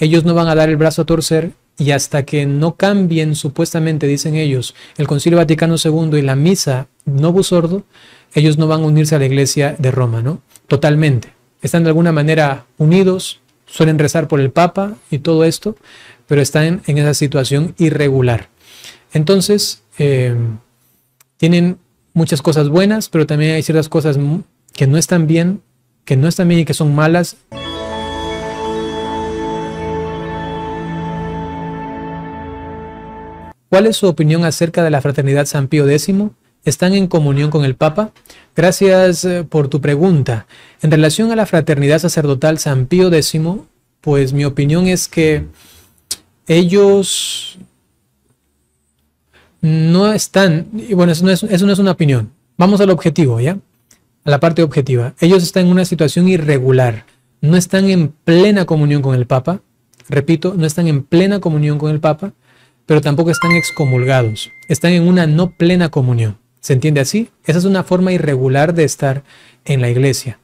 Ellos no van a dar el brazo a torcer y hasta que no cambien, supuestamente, dicen ellos, el Concilio Vaticano II y la misa Novus Sordo, ellos no van a unirse a la Iglesia de Roma, ¿no? Totalmente. Están de alguna manera unidos, suelen rezar por el Papa y todo esto, pero están en esa situación irregular. Entonces, eh, tienen muchas cosas buenas, pero también hay ciertas cosas que no están bien, que no están bien y que son malas. ¿Cuál es su opinión acerca de la fraternidad San Pío X? ¿Están en comunión con el Papa? Gracias eh, por tu pregunta. En relación a la fraternidad sacerdotal San Pío X, pues mi opinión es que ellos no están, bueno, eso no, es, eso no es una opinión. Vamos al objetivo, ¿ya? A la parte objetiva. Ellos están en una situación irregular. No están en plena comunión con el Papa. Repito, no están en plena comunión con el Papa pero tampoco están excomulgados, están en una no plena comunión. ¿Se entiende así? Esa es una forma irregular de estar en la iglesia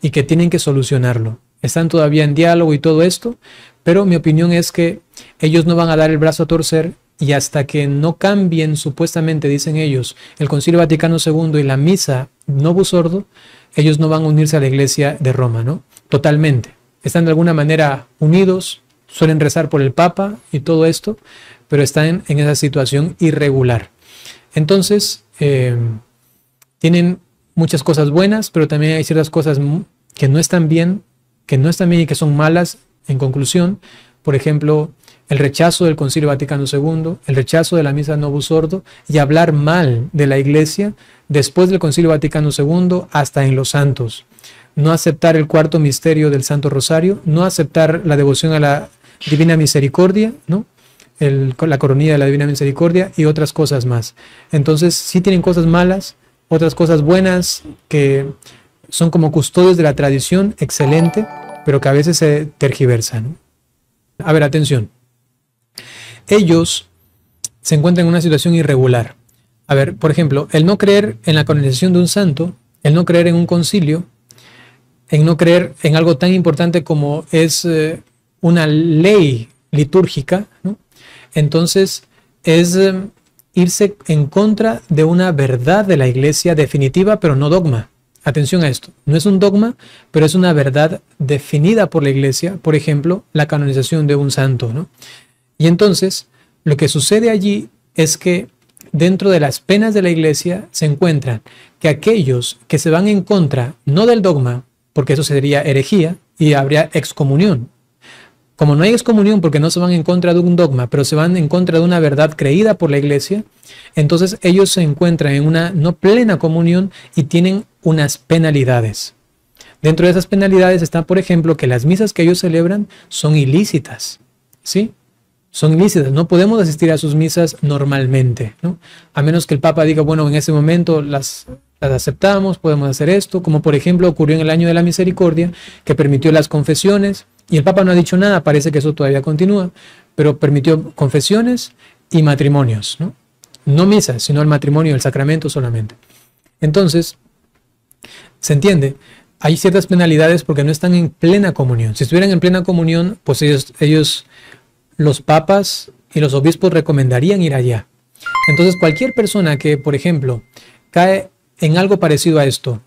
y que tienen que solucionarlo. Están todavía en diálogo y todo esto, pero mi opinión es que ellos no van a dar el brazo a torcer y hasta que no cambien, supuestamente dicen ellos, el Concilio Vaticano II y la misa Novus sordo ellos no van a unirse a la iglesia de Roma, ¿no? Totalmente. Están de alguna manera unidos, suelen rezar por el Papa y todo esto, pero están en esa situación irregular. Entonces, eh, tienen muchas cosas buenas, pero también hay ciertas cosas que no están bien, que no están bien y que son malas en conclusión. Por ejemplo, el rechazo del Concilio Vaticano II, el rechazo de la misa Novus Sordo y hablar mal de la Iglesia después del Concilio Vaticano II hasta en los santos. No aceptar el cuarto misterio del Santo Rosario, no aceptar la devoción a la Divina Misericordia, ¿no? la coronilla de la Divina Misericordia y otras cosas más. Entonces, sí tienen cosas malas, otras cosas buenas que son como custodios de la tradición, excelente, pero que a veces se tergiversan. A ver, atención. Ellos se encuentran en una situación irregular. A ver, por ejemplo, el no creer en la canonización de un santo, el no creer en un concilio, en no creer en algo tan importante como es eh, una ley litúrgica, ¿no? entonces es em, irse en contra de una verdad de la iglesia definitiva, pero no dogma. Atención a esto, no es un dogma, pero es una verdad definida por la iglesia, por ejemplo, la canonización de un santo. Y entonces, lo que sucede allí es que dentro de las penas de la iglesia se encuentran que aquellos que se van en contra, no del dogma, porque eso sería herejía y habría excomunión, como no hay excomunión porque no se van en contra de un dogma, pero se van en contra de una verdad creída por la iglesia, entonces ellos se encuentran en una no plena comunión y tienen unas penalidades. Dentro de esas penalidades está, por ejemplo, que las misas que ellos celebran son ilícitas, ¿sí? Son ilícitas, no podemos asistir a sus misas normalmente, A menos que el Papa diga, bueno, en ese momento las, las aceptamos, podemos hacer esto, como por ejemplo ocurrió en el año de la misericordia, que permitió las confesiones, y el Papa no ha dicho nada, parece que eso todavía continúa, pero permitió confesiones y matrimonios, ¿no? misas, sino el matrimonio, el sacramento solamente. Entonces, se entiende, hay ciertas penalidades porque no están en plena comunión. Si estuvieran en plena comunión, pues ellos, ellos los papas y los obispos recomendarían ir allá. Entonces, cualquier persona que, por ejemplo, cae en algo parecido a esto,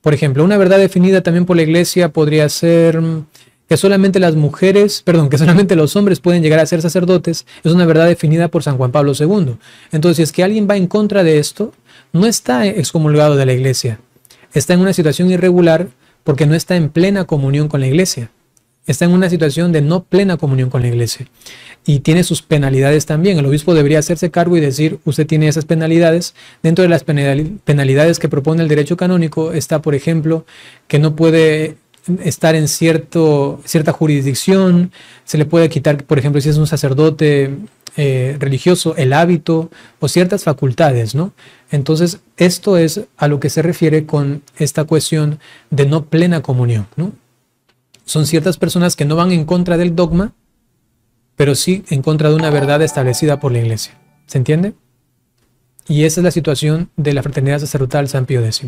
por ejemplo, una verdad definida también por la iglesia podría ser mm, que solamente las mujeres, perdón, que solamente los hombres pueden llegar a ser sacerdotes, es una verdad definida por San Juan Pablo II. Entonces, si es que alguien va en contra de esto, no está excomulgado de la iglesia, está en una situación irregular porque no está en plena comunión con la iglesia, está en una situación de no plena comunión con la iglesia y tiene sus penalidades también. El obispo debería hacerse cargo y decir, usted tiene esas penalidades. Dentro de las penalidades que propone el derecho canónico está, por ejemplo, que no puede estar en cierto, cierta jurisdicción, se le puede quitar, por ejemplo, si es un sacerdote eh, religioso, el hábito o ciertas facultades, ¿no? Entonces, esto es a lo que se refiere con esta cuestión de no plena comunión, ¿no? Son ciertas personas que no van en contra del dogma, pero sí en contra de una verdad establecida por la iglesia. ¿Se entiende? Y esa es la situación de la fraternidad sacerdotal San Pío X.